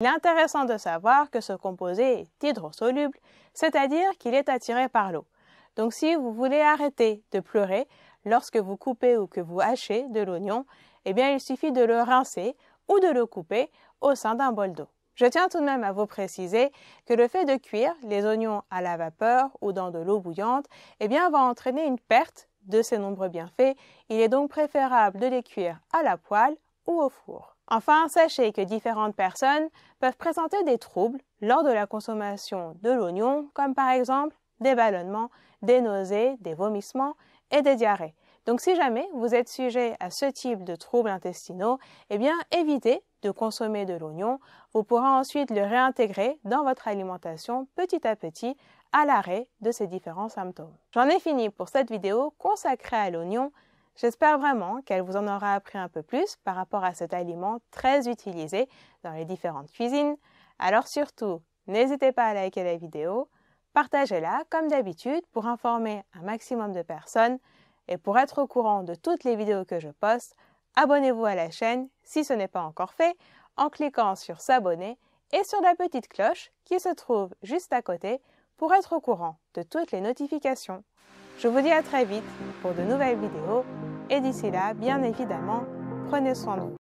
Il est intéressant de savoir que ce composé est hydrosoluble, c'est-à-dire qu'il est attiré par l'eau. Donc si vous voulez arrêter de pleurer lorsque vous coupez ou que vous hachez de l'oignon, eh bien il suffit de le rincer ou de le couper au sein d'un bol d'eau. Je tiens tout de même à vous préciser que le fait de cuire les oignons à la vapeur ou dans de l'eau bouillante, eh bien va entraîner une perte de ces nombreux bienfaits. Il est donc préférable de les cuire à la poêle au four. Enfin, sachez que différentes personnes peuvent présenter des troubles lors de la consommation de l'oignon, comme par exemple des ballonnements, des nausées, des vomissements et des diarrhées. Donc si jamais vous êtes sujet à ce type de troubles intestinaux, eh bien évitez de consommer de l'oignon. Vous pourrez ensuite le réintégrer dans votre alimentation petit à petit à l'arrêt de ces différents symptômes. J'en ai fini pour cette vidéo consacrée à l'oignon. J'espère vraiment qu'elle vous en aura appris un peu plus par rapport à cet aliment très utilisé dans les différentes cuisines. Alors surtout, n'hésitez pas à liker la vidéo, partagez-la comme d'habitude pour informer un maximum de personnes et pour être au courant de toutes les vidéos que je poste, abonnez-vous à la chaîne si ce n'est pas encore fait en cliquant sur s'abonner et sur la petite cloche qui se trouve juste à côté pour être au courant de toutes les notifications. Je vous dis à très vite pour de nouvelles vidéos et d'ici là, bien évidemment, prenez soin de vous.